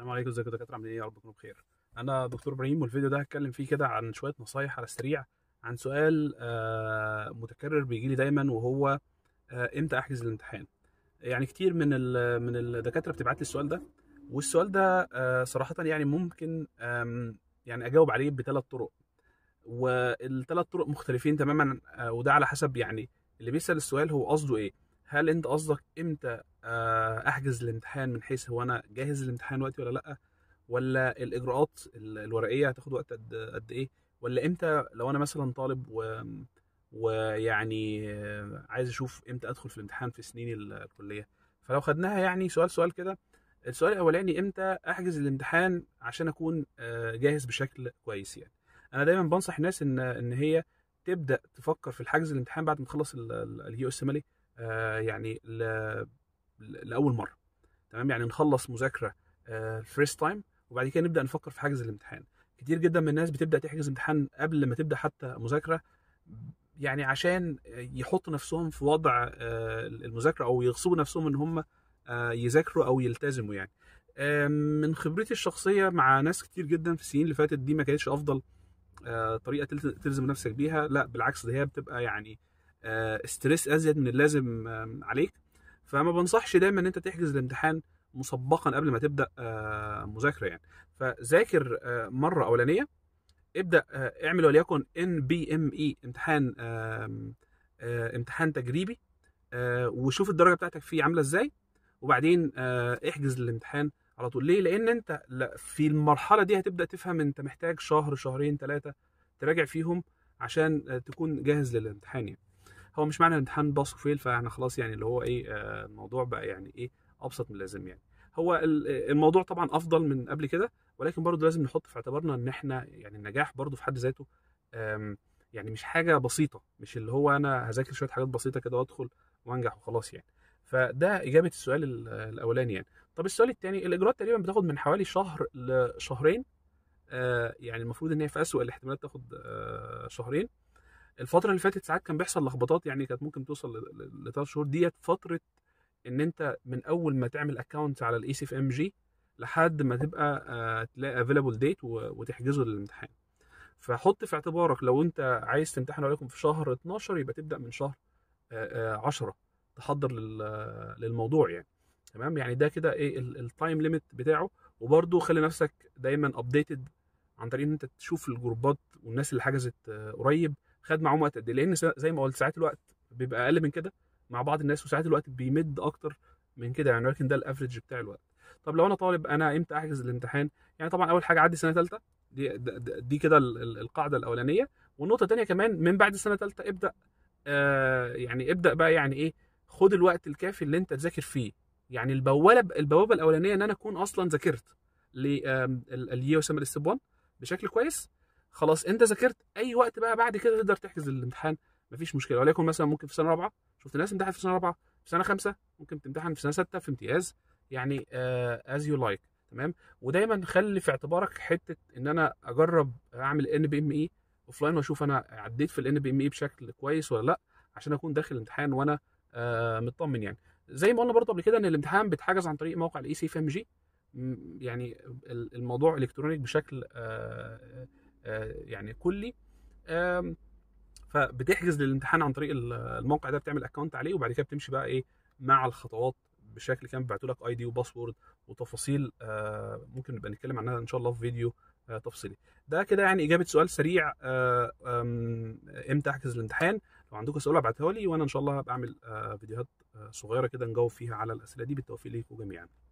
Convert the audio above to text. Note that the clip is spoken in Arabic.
السلام عليكم ازيكم يا دكاتره عاملين ايه يا رب تكونوا بخير انا دكتور ابراهيم والفيديو ده هتكلم فيه كده عن شويه نصايح على السريع عن سؤال آه، متكرر بيجي لي دايما وهو آه، امتى احجز الامتحان يعني كتير من الـ من الدكاتره بتبعت لي السؤال ده والسؤال ده آه، صراحه يعني ممكن يعني اجاوب عليه بثلاث طرق والثلاث طرق مختلفين تماما وده على حسب يعني اللي بيسال السؤال هو قصده ايه هل انت قصدك امتى آه، احجز الامتحان من حيث هو انا جاهز الامتحان دلوقتي ولا لا ولا الاجراءات الورقيه هتاخد وقت قد ايه ولا امتى لو انا مثلا طالب و ويعني عايز اشوف امتى ادخل في الامتحان في سنين الكليه فلو خدناها يعني سؤال سؤال كده السؤال الاولاني امتى احجز الامتحان عشان اكون آه، جاهز بشكل كويس يعني انا دايما بنصح الناس ان ان هي تبدا تفكر في الحجز الامتحان بعد ما تخلص اليو اس إيه. آه، يعني لاول مره تمام يعني نخلص مذاكره فيرست آه، تايم وبعد كده نبدا نفكر في حجز الامتحان كتير جدا من الناس بتبدا تحجز امتحان قبل ما تبدا حتى مذاكره يعني عشان يحطوا نفسهم في وضع آه، المذاكره او يغصبوا نفسهم ان هم يذاكروا او يلتزموا يعني من خبرتي الشخصيه مع ناس كتير جدا في السنين اللي فاتت دي ما كانتش افضل طريقه تلزم نفسك بيها لا بالعكس ده هي بتبقى يعني ستريس آه، ازيد من اللازم عليك فما بنصحش دايما ان انت تحجز الامتحان مسبقا قبل ما تبدا آه، مذاكره يعني فذاكر آه، مره اولانيه ابدا اعمل وليكن e، ان بي ام اي امتحان امتحان تجريبي وشوف الدرجه بتاعتك فيه عامله ازاي وبعدين احجز الامتحان على طول ليه لان انت في المرحله دي هتبدا تفهم انت محتاج شهر شهرين ثلاثه تراجع فيهم عشان تكون جاهز للامتحان يعني هو مش معنى الامتحان باص وفيل فاحنا خلاص يعني اللي هو ايه آه، الموضوع بقى يعني ايه ابسط من اللازم يعني هو الموضوع طبعا افضل من قبل كده ولكن برضه لازم نحط في اعتبارنا ان احنا يعني النجاح برضه في حد ذاته يعني مش حاجه بسيطه مش اللي هو انا هذاكر شويه حاجات بسيطه كده وادخل وانجح وخلاص يعني فده اجابه السؤال الاولاني يعني طب السؤال الثاني الاجراءات تقريبا بتاخد من حوالي شهر لشهرين آه، يعني المفروض ان هي في اسوء الاحتمالات تاخد آه، شهرين الفتره اللي فاتت ساعات كان بيحصل لخبطات يعني كانت ممكن توصل لثلاث شهور ديت فتره ان انت من اول ما تعمل اكونت على الاي سي اف ام جي لحد ما تبقى آه، تلاقي افيلابل ديت وتحجزه للامتحان فحط في اعتبارك لو انت عايز تمتحن عليكم في شهر 12 يبقى تبدا من شهر 10 آه، آه، تحضر للموضوع يعني تمام يعني ده كده ايه التايم ليميت بتاعه وبرده خلي نفسك دايما ابديتد عن طريق ان انت تشوف الجروبات والناس اللي حجزت قريب خد معاهم وقت قد ايه لان زي ما قلت ساعات الوقت بيبقى اقل من كده مع بعض الناس وساعات الوقت بيمد اكتر من كده يعني ولكن ده الافريج بتاع الوقت طب لو انا طالب انا امتى احجز الامتحان يعني طبعا اول حاجه عدي سنه ثالثه دي دي كده القاعده الاولانيه والنقطه الثانيه كمان من بعد سنه ثالثه ابدا آه يعني ابدا بقى يعني ايه خد الوقت الكافي اللي انت تذاكر فيه يعني البوابه البوابه الاولانيه ان انا اكون اصلا ذاكرت لليو آمم، سمر ستيب بشكل كويس خلاص انت ذاكرت اي وقت بقى بعد كده تقدر تحجز الامتحان مفيش مشكله وليكن مثلا ممكن في سنه رابعه شفت ناس امتحنت في سنه رابعه في سنه خمسه ممكن تمتحن في سنه سته في امتياز يعني از يو لايك تمام ودايما خلي في اعتبارك حته ان انا اجرب اعمل ان بي ام اي اوف لاين واشوف انا عديت في الان بي ام اي بشكل كويس ولا لا عشان اكون داخل الامتحان وانا آه مطمن يعني زي ما قلنا برضه قبل كده ان الامتحان بيتحجز عن طريق موقع الاي سي اف ام جي يعني الموضوع الكترونيك بشكل آه آه، يعني كلي فبتحجز للامتحان عن طريق الموقع ده بتعمل اكونت عليه وبعد كده بتمشي بقى ايه مع الخطوات بشكل كامل بيبعتوا لك اي دي وباسورد وتفاصيل آه، ممكن نبقى نتكلم عنها ان شاء الله في فيديو آه، تفصيلي ده كده يعني اجابه سؤال سريع امتى احجز الامتحان لو عندكم اسئله ابعتها لي وانا ان شاء الله هبقى اعمل فيديوهات صغيره كده نجاوب فيها على الاسئله دي بالتوفيق ليكم جميعا